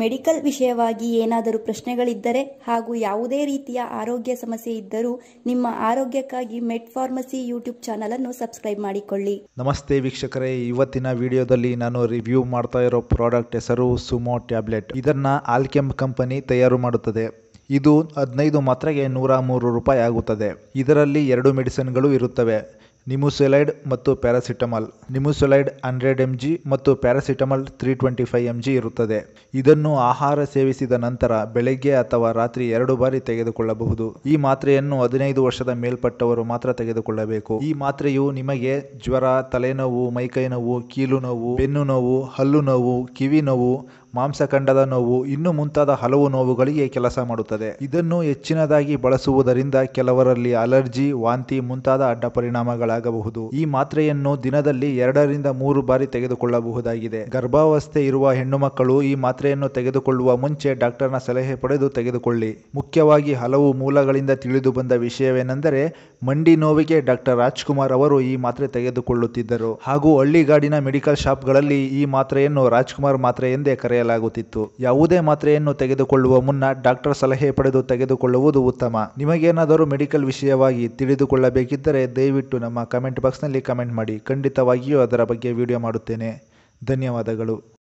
medical ವಿಷಯವಾಗಿ ಏನಾದರೂ ಪ್ರಶ್ನೆಗಳಿದ್ದರೆ ಹಾಗೂ ಯಾವುದೇ ರೀತಿಯ ಆರೋಗ್ಯ ಸಮಸ್ಯೆ ಇದ್ದರೂ ನಿಮ್ಮ ಆರೋಗ್ಯಕ್ಕಾಗಿ ಮೆಡ್ ಫಾರ್ಮಸಿ ಯೂಟ್ಯೂಬ್ ಚಾನಲ್ ಅನ್ನು ಸಬ್ಸ್ಕ್ರೈಬ್ ಮಾಡಿಕೊಳ್ಳಿ ನಮಸ್ತೆ ವೀಕ್ಷಕರೇ ಇವತ್ತಿನ ವಿಡಿಯೋದಲ್ಲಿ ನಾನು ರಿವ್ಯೂ ಮಾಡ್ತಾ ಇರೋ ಪ್ರಾಡಕ್ಟ್ ಹೆಸರು ಸುಮೋ ಟ್ಯಾಬ್ಲೆಟ್ ಇದನ್ನ ಆಲ್ಕೆಮ್ ಕಂಪನಿ ತಯಾರು ಮಾಡುತ್ತದೆ ಇದು ಹದಿನೈದು ಮಾತ್ರೆಗೆ ನೂರ ಮೂರು ರೂಪಾಯಿ ಆಗುತ್ತದೆ ಇದರಲ್ಲಿ ಎರಡು ಮೆಡಿಸಿನ್ಗಳು ಇರುತ್ತವೆ ನಿಮುಸೆಲೈಡ್ ಮತ್ತು paracetamol nimesulide hundred M G ಮತ್ತು paracetamol three twenty five M G ಇರುತ್ತದೆ ಇದನ್ನು ಆಹಾರ ಸೇವಿಸಿದ ನಂತರ ಬೆಳಗ್ಗೆ ಅಥವಾ ರಾತ್ರಿ ಎರಡು ಬಾರಿ ತೆಗೆದುಕೊಳ್ಳಬಹುದು ಈ ಮಾತ್ರೆಯನ್ನು ಹದಿನೈದು ವರ್ಷದ ಮೇಲ್ಪಟ್ಟವರು ಮಾತ್ರ ತೆಗೆದುಕೊಳ್ಳಬೇಕು ಈ ಮಾತ್ರೆಯು ನಿಮಗೆ ಜ್ವರ ತಲೆನೋವು ಮೈಕೈ ನೋವು ಕೀಲು ನೋವು ಬೆನ್ನು ನೋವು ಹಲ್ಲು ನೋವು ಕಿವಿ ನೋವು ಮಾಂಸಖಂಡದ ನೋವು ಇನ್ನು ಮುಂತಾದ ಹಲವು ನೋವುಗಳಿಗೆ ಕೆಲಸ ಮಾಡುತ್ತದೆ ಇದನ್ನು ಹೆಚ್ಚಿನದಾಗಿ ಬಳಸುವುದರಿಂದ ಕೆಲವರಲ್ಲಿ ಅಲರ್ಜಿ ವಾಂತಿ ಮುಂತಾದ ಅಡ್ಡ ಪರಿಣಾಮಗಳಾಗಬಹುದು ಈ ಮಾತ್ರೆಯನ್ನು ದಿನದಲ್ಲಿ ಎರಡರಿಂದ ಮೂರು ಬಾರಿ ತೆಗೆದುಕೊಳ್ಳಬಹುದಾಗಿದೆ ಗರ್ಭಾವಸ್ಥೆ ಇರುವ ಹೆಣ್ಣು ಮಕ್ಕಳು ಈ ಮಾತ್ರೆಯನ್ನು ತೆಗೆದುಕೊಳ್ಳುವ ಮುಂಚೆ ಡಾಕ್ಟರ್ನ ಸಲಹೆ ಪಡೆದು ತೆಗೆದುಕೊಳ್ಳಿ ಮುಖ್ಯವಾಗಿ ಹಲವು ಮೂಲಗಳಿಂದ ತಿಳಿದು ಬಂದ ವಿಷಯವೇನೆಂದರೆ ಮಂಡಿ ನೋವಿಗೆ ಡಾಕ್ಟರ್ ರಾಜ್ಕುಮಾರ್ ಅವರು ಈ ಮಾತ್ರೆ ತೆಗೆದುಕೊಳ್ಳುತ್ತಿದ್ದರು ಹಾಗೂ ಹಳ್ಳಿಗಾಡಿನ ಮೆಡಿಕಲ್ ಶಾಪ್ಗಳಲ್ಲಿ ಈ ಮಾತ್ರೆಯನ್ನು ರಾಜ್ಕುಮಾರ್ ಮಾತ್ರೆ ಎಂದೇ ಕರೆಯಲಾಗುತ್ತಿತ್ತು ಯಾವುದೇ ಮಾತ್ರೆಯನ್ನು ತೆಗೆದುಕೊಳ್ಳುವ ಮುನ್ನ ಡಾಕ್ಟರ್ ಸಲಹೆ ಪಡೆದು ತೆಗೆದುಕೊಳ್ಳುವುದು ಉತ್ತಮ ನಿಮಗೇನಾದರೂ ಮೆಡಿಕಲ್ ವಿಷಯವಾಗಿ ತಿಳಿದುಕೊಳ್ಳಬೇಕಿದ್ದರೆ ದಯವಿಟ್ಟು ನಮ್ಮ ಕಮೆಂಟ್ ಬಾಕ್ಸ್ನಲ್ಲಿ ಕಮೆಂಟ್ ಮಾಡಿ ಖಂಡಿತವಾಗಿಯೂ ಅದರ ಬಗ್ಗೆ ವಿಡಿಯೋ ಮಾಡುತ್ತೇನೆ ಧನ್ಯವಾದಗಳು